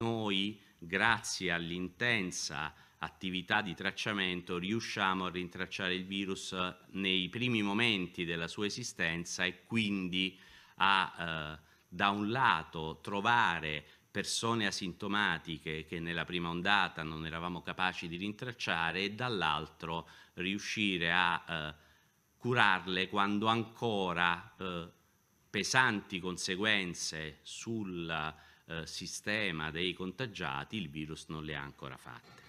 noi, grazie all'intensa attività di tracciamento, riusciamo a rintracciare il virus nei primi momenti della sua esistenza e quindi a, eh, da un lato, trovare persone asintomatiche che nella prima ondata non eravamo capaci di rintracciare e dall'altro riuscire a eh, curarle quando ancora eh, pesanti conseguenze sulla eh, sistema dei contagiati, il virus non le ha ancora fatte.